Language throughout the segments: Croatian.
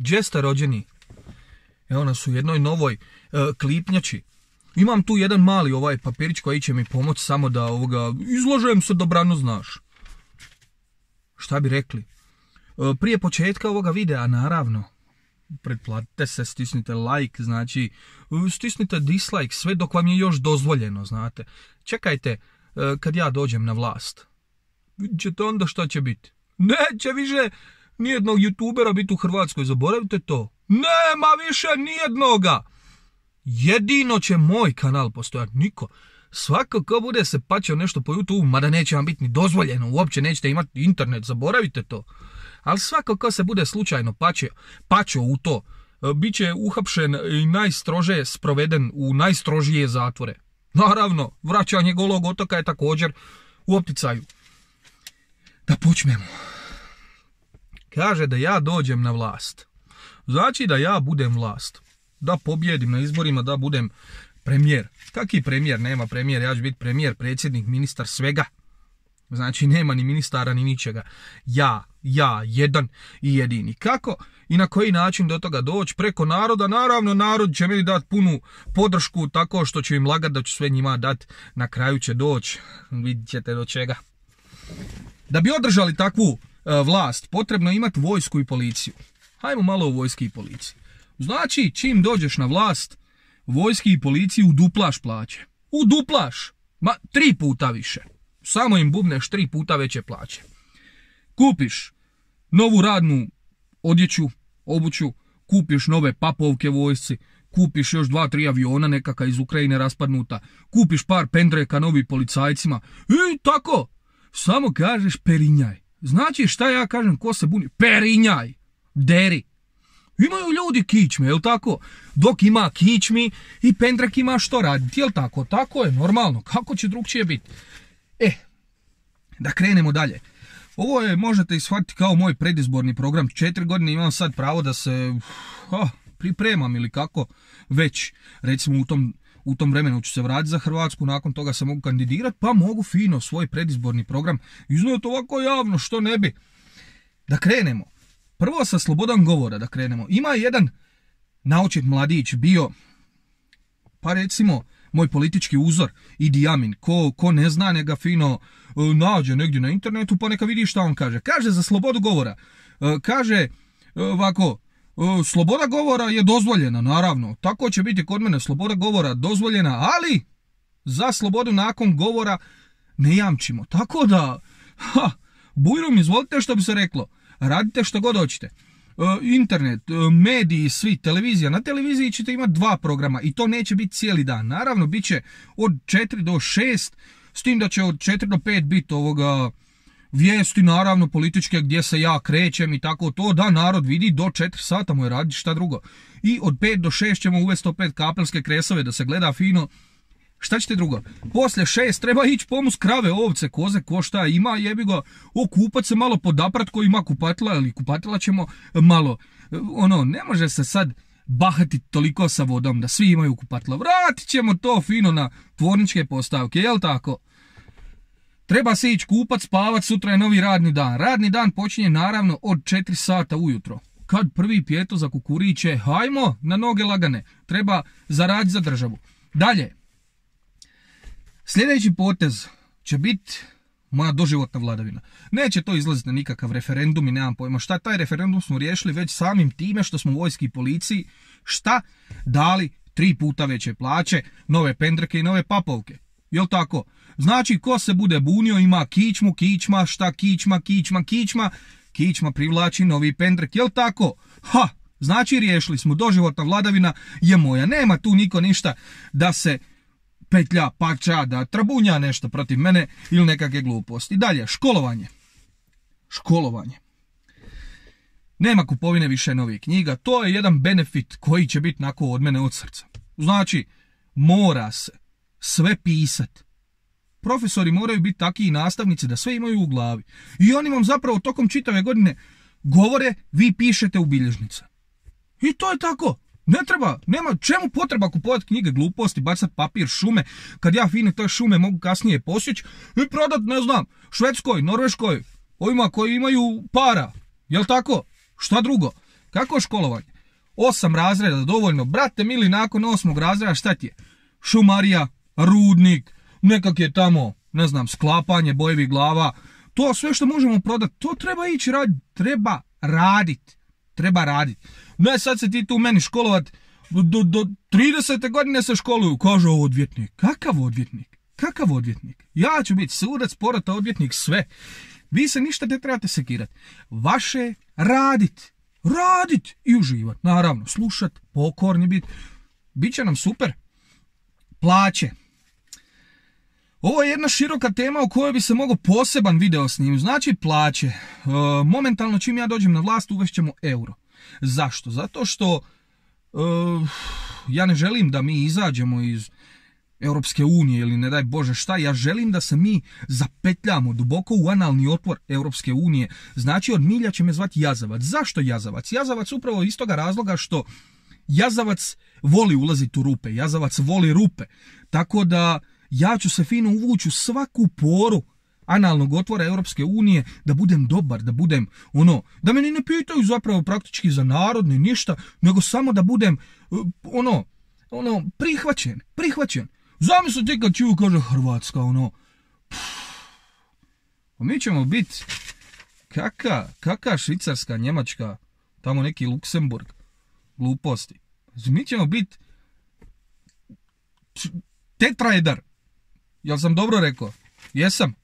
Gdje rođeni? Evo nas u jednoj novoj e, klipnjači. Imam tu jedan mali ovaj papirić koji će mi pomoći samo da ovoga izlažem se dobrano znaš. Šta bi rekli? E, prije početka ovoga videa naravno pretplatite se, stisnite like, znači e, stisnite dislike, sve dok vam je još dozvoljeno, znate. Čekajte kad ja dođem na vlast. ćete onda što će biti. Neće više nijednog youtubera biti u Hrvatskoj, zaboravite to. Nema više nijednoga. Jedino će moj kanal postojati, niko. Svako ko bude se pačio nešto po YouTube, mada neće vam biti ni dozvoljeno, uopće nećete imati internet, zaboravite to. Ali svako ko se bude slučajno pačio, pačio u to, bit će uhapšen i najstrože sproveden u najstrožije zatvore. Naravno, vraćanje golog otoka je također u opticaju. Da počnemo. Kaže da ja dođem na vlast. Znači da ja budem vlast. Da pobjedim na izborima, da budem premijer. Kaki premijer? Nema premijer, ja ću biti premijer, predsjednik, ministar svega. Znači nema ni ministara ni ničega. Ja, ja, jedan i jedini. Kako i na koji način do toga doći? Preko naroda. Naravno, narod će mi dati punu podršku tako što će im lagat da ću sve njima dati. Na kraju će doći. Vidjet ćete do čega. Da bi održali takvu E, vlast, potrebno je imati vojsku i policiju. Hajmo malo o vojski i policiji. Znači, čim dođeš na vlast, vojski i policiji uduplaš plaće. Uduplaš! Ma, tri puta više. Samo im bubneš tri puta veće plaće. Kupiš novu radnu odjeću, obuću, kupiš nove papovke vojsci, kupiš još dva, tri aviona nekaka iz Ukrajine raspadnuta, kupiš par pendreka novi policajcima i tako. Samo kažeš perinjaj. Znači šta ja kažem, ko se buni? Perinjaj, deri. Imaju ljudi kičme, jel tako? Dok ima kičmi i pendrek ima što raditi, jel tako? Tako je, normalno. Kako će drugčije biti? E, da krenemo dalje. Ovo je, možete ishvatiti kao moj predizborni program. Četiri godine imam sad pravo da se uh, pripremam ili kako već, recimo u tom u tom vremenu ću se vratiti za Hrvatsku, nakon toga se mogu kandidirati, pa mogu fino svoj predizborni program izgledati ovako javno, što ne bi. Da krenemo. Prvo sa slobodom govora da krenemo. Ima jedan naučit mladić bio, pa recimo, moj politički uzor i dijamin. Ko, ko ne zna, nega fino e, nađe negdje na internetu pa neka vidi šta on kaže. Kaže za slobodu govora. E, kaže e, ovako, E, sloboda govora je dozvoljena, naravno. Tako će biti kod mene sloboda govora dozvoljena, ali za slobodu nakon govora ne jamčimo. Tako da, ha, bujrum, izvolite što bi se reklo. Radite što god hoćete. E, internet, e, mediji, svi, televizija. Na televiziji ćete imati dva programa i to neće biti cijeli dan. Naravno, bit će od 4 do 6, s tim da će od 4 do 5 biti ovoga vijesti naravno političke gdje se ja krećem i tako to, da narod vidi do 4 sata mu je radi šta drugo. I od 5 do 6 ćemo uvesti opet kapelske kresove da se gleda fino. Šta ćete drugo? Poslije šest treba ići pomus krave, ovce, koze, ko šta ima, jebi ga, kupat se malo podaprat koji ima kupatila ali kupatila ćemo malo. Ono, ne može se sad bahati toliko sa vodom da svi imaju kupatila. Vratit ćemo to fino na tvorničke postavke, jel tako? Treba se ići kupat, spavat, sutra je novi radni dan. Radni dan počinje naravno od 4 sata ujutro. Kad prvi pjeto za kukuriće, hajmo, na noge lagane. Treba zaraditi za državu. Dalje, sljedeći potez će biti moja doživotna vladavina. Neće to izlaziti na nikakav referendum i nemam pojma šta. Taj referendum smo riješili već samim time što smo vojski i policiji šta dali tri puta veće plaće, nove pendreke i nove papovke. Jel tako? Znači, ko se bude bunio ima kičmu, kičma, šta kičma, kičma, kičma, kičma privlači novi pendrek, jel tako? Ha, znači riješili smo, doživotna vladavina je moja, nema tu niko ništa da se petlja, pača, da trabunja nešto protiv mene ili nekakve gluposti. Dalje, školovanje. Školovanje. Nema kupovine više novih knjiga, to je jedan benefit koji će biti nako od mene od srca. Znači, mora se sve pisat. Profesori moraju biti takvi i nastavnici da sve imaju u glavi. I oni vam zapravo tokom čitave godine govore, vi pišete u bilježnica. I to je tako. Ne treba, nema čemu potreba kupovati knjige gluposti, bacat papir, šume, kad ja fine te šume mogu kasnije posjeći i prodat, ne znam, Švedskoj, Norveškoj, ovima koji imaju para. Jel tako? Šta drugo? Kako je školovanje? Osam razreda dovoljno. Brate mili, nakon osmog razreda šta ti je? Šumarija, rudnik, nekak je tamo, ne znam, sklapanje bojevi glava. To sve što možemo prodati, to treba ići raditi, treba raditi. Treba raditi. Ne, sad se ti tu meni školovat, do, do 30. godine se školuju, kaže odvjetnik. Kakav odvjetnik? Kakav odvjetnik? Ja ću biti sudac, porota, odvjetnik, sve. Vi se ništa ne trebate sekirati. Vaše radit. Radit i uživat. Naravno, slušat, pokorni bit. Biće nam super. Plaće. Ovo je jedna široka tema o kojoj bi se mogao poseban video s Znači plaće. E, momentalno čim ja dođem na vlast uvešćemo euro. Zašto? Zato što e, ja ne želim da mi izađemo iz Europske unije ili ne daj Bože šta, ja želim da se mi zapetljamo duboko u analni otvor Europske unije. Znači od milja će me zvati Jazavac. Zašto Jazavac? Jazavac upravo iz toga razloga što Jazavac voli ulaziti u rupe, Jazavac voli rupe. Tako da ja ću se fino uvući u svaku poru analnog otvora Europske unije, da budem dobar, da budem ono, da me ni ne pitaju zapravo praktički za narod ni ništa, nego samo da budem eh, ono, ono, prihvaćen, prihvaćen. Zamislite ti kad čuju kaže Hrvatska, ono, A mi ćemo biti kaka, kaka Švicarska, Njemačka, tamo neki Luksemburg, gluposti. Mi ćemo biti tetraedar. Jel sam dobro rekao? Jesam.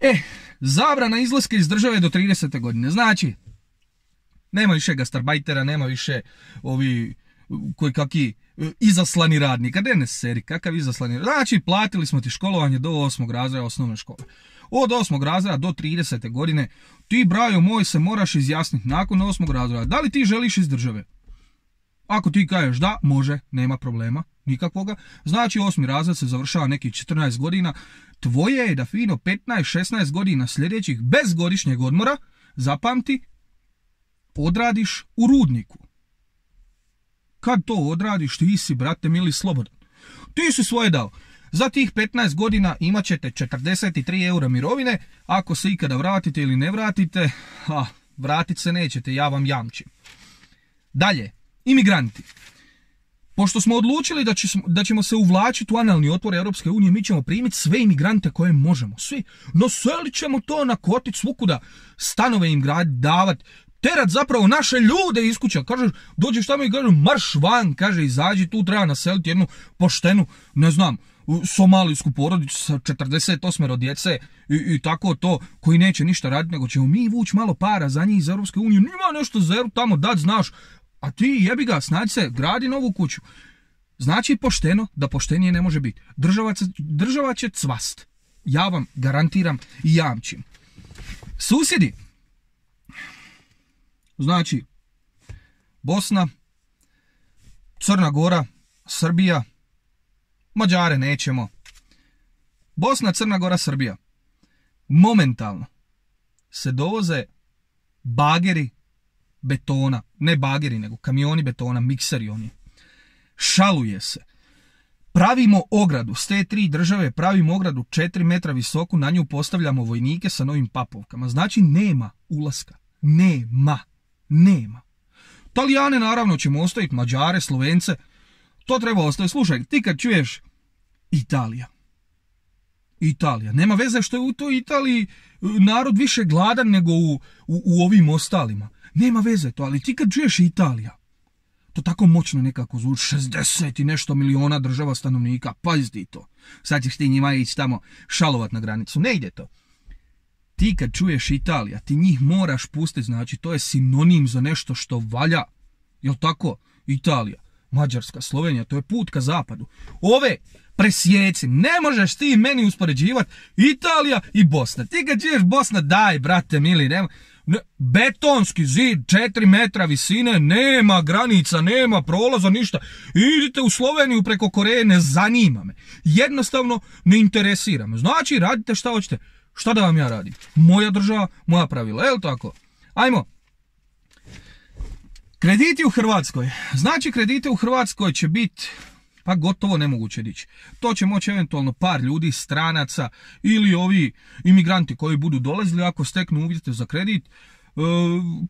E, zabrana izlaska iz države do 30. godine. Znači, nema više gastarbajtera, nema više ovi koji kaki e, izaslani radnika. Ne, ne seri, kakav izaslani radnik. Znači, platili smo ti školovanje do 8. razreda osnovne škole. Od 8. razreda do 30. godine ti, brajo moj, se moraš izjasniti nakon 8. razreda. Da li ti želiš iz države? Ako ti kažeš da, može, nema problema, nikakvoga. Znači osmi razred se završava nekih 14 godina. Tvoje je da fino 15-16 godina sljedećih bez godišnjeg odmora, zapamti, odradiš u rudniku. Kad to odradiš, ti si, brate, mili, slobodan. Ti si svoje dao. Za tih 15 godina imat ćete 43 eura mirovine. Ako se ikada vratite ili ne vratite, ha, vratit se nećete, ja vam jamčim. Dalje, imigranti. Pošto smo odlučili da, ćemo se uvlačiti u analni otvor Europske unije, mi ćemo primiti sve imigrante koje možemo, svi. No selit ćemo to na kotić svukuda, stanove im grad davat, terat zapravo naše ljude iz kuća. Kažeš, dođeš tamo i kažu marš van, kaže, izađi, tu treba naseliti jednu poštenu, ne znam, somalijsku porodicu sa 48 djece i, tako to, koji neće ništa raditi, nego ćemo mi vući malo para za njih iz Europske unije, nima nešto za tamo dat, znaš, a ti jebi ga, snađi se, gradi novu kuću. Znači pošteno da poštenije ne može biti. Država, država će cvast. Ja vam garantiram i jamčim. Susjedi. Znači, Bosna, Crna Gora, Srbija, Mađare nećemo. Bosna, Crna Gora, Srbija. Momentalno se dovoze bageri betona, ne bageri, nego kamioni betona, mikseri oni. Šaluje se. Pravimo ogradu, s te tri države pravimo ogradu 4 metra visoku, na nju postavljamo vojnike sa novim papovkama. Znači nema ulaska. Nema. Nema. Talijane naravno ćemo ostaviti, Mađare, Slovence. To treba ostaviti. Slušaj, ti kad čuješ Italija. Italija. Nema veze što je u toj Italiji e, narod više gladan nego u, u ovim ostalima. Nema veze to, ali ti kad čuješ Italija, to tako moćno nekako zvuči, 60 i nešto miliona država stanovnika, pazdi to. Sad ćeš ti njima ići tamo šalovat na granicu, ne ide to. Ti kad čuješ Italija, ti njih moraš pustiti, znači to je sinonim za nešto što valja. Jel tako? Italija, Mađarska, Slovenija, to je put ka zapadu. Ove presjeci, ne možeš ti meni uspoređivati Italija i Bosna. Ti kad čuješ Bosna, daj brate mili, nemoj betonski zid, 4 metra visine, nema granica, nema prolaza, ništa. Idite u Sloveniju preko Koreje, ne zanima me. Jednostavno ne interesira me. Znači, radite šta hoćete. Šta da vam ja radim? Moja država, moja pravila, jel tako? Ajmo. Krediti u Hrvatskoj. Znači, krediti u Hrvatskoj će biti pa gotovo nemoguće dići. To će moći eventualno par ljudi, stranaca ili ovi imigranti koji budu dolazili ako steknu uvjete za kredit, e,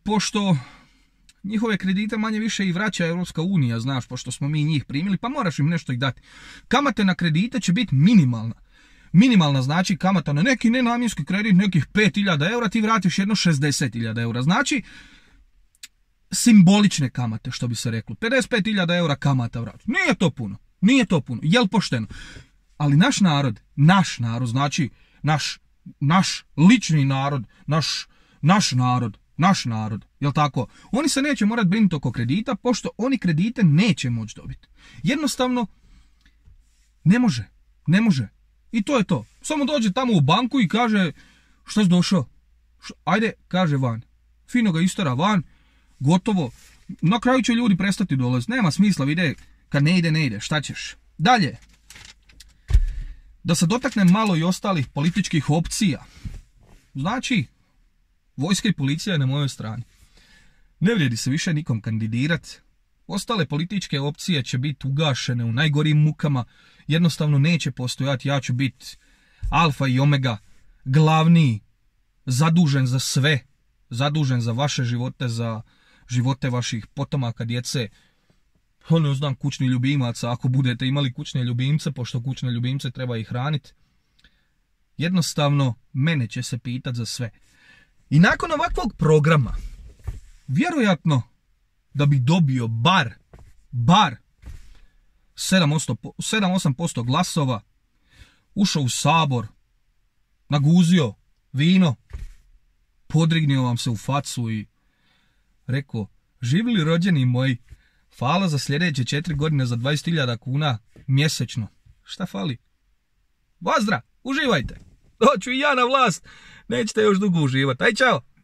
pošto njihove kredite manje više i vraća Europska unija, znaš, pošto smo mi njih primili, pa moraš im nešto i dati. Kamate na kredite će biti minimalna. Minimalna znači kamata na neki nenamjenski kredit, nekih 5000 eura, ti vratiš jedno 60.000 eura. Znači, simbolične kamate, što bi se reklo. 55.000 eura kamata vratiš. Nije to puno. Nije to puno. Jel pošteno? Ali naš narod, naš narod, znači naš, naš lični narod, naš, naš narod, naš narod, jel tako? Oni se neće morati brinuti oko kredita, pošto oni kredite neće moći dobiti. Jednostavno, ne može, ne može. I to je to. Samo dođe tamo u banku i kaže, što si došao? Ajde, kaže van. Fino ga istara van, gotovo. Na kraju će ljudi prestati dolaziti. Nema smisla, vide, kad ne ide, ne ide, šta ćeš? Dalje, da se dotaknem malo i ostalih političkih opcija. Znači, vojska i policija je na mojoj strani. Ne vrijedi se više nikom kandidirat. Ostale političke opcije će biti ugašene u najgorim mukama. Jednostavno neće postojati. Ja ću biti alfa i omega, glavni, zadužen za sve. Zadužen za vaše živote, za živote vaših potomaka, djece, ono znam kućni ljubimaca, ako budete imali kućne ljubimce, pošto kućne ljubimce treba ih hraniti. Jednostavno, mene će se pitat za sve. I nakon ovakvog programa, vjerojatno da bi dobio bar, bar 7-8% glasova, ušao u sabor, naguzio vino, podrignio vam se u facu i rekao, živili rođeni moji, Fala za sljedeće četiri godine za 20.000 kuna mjesečno. Šta fali? Bazdra, uživajte. Doću i ja na vlast. Nećete još dugo uživati. Aj, čao!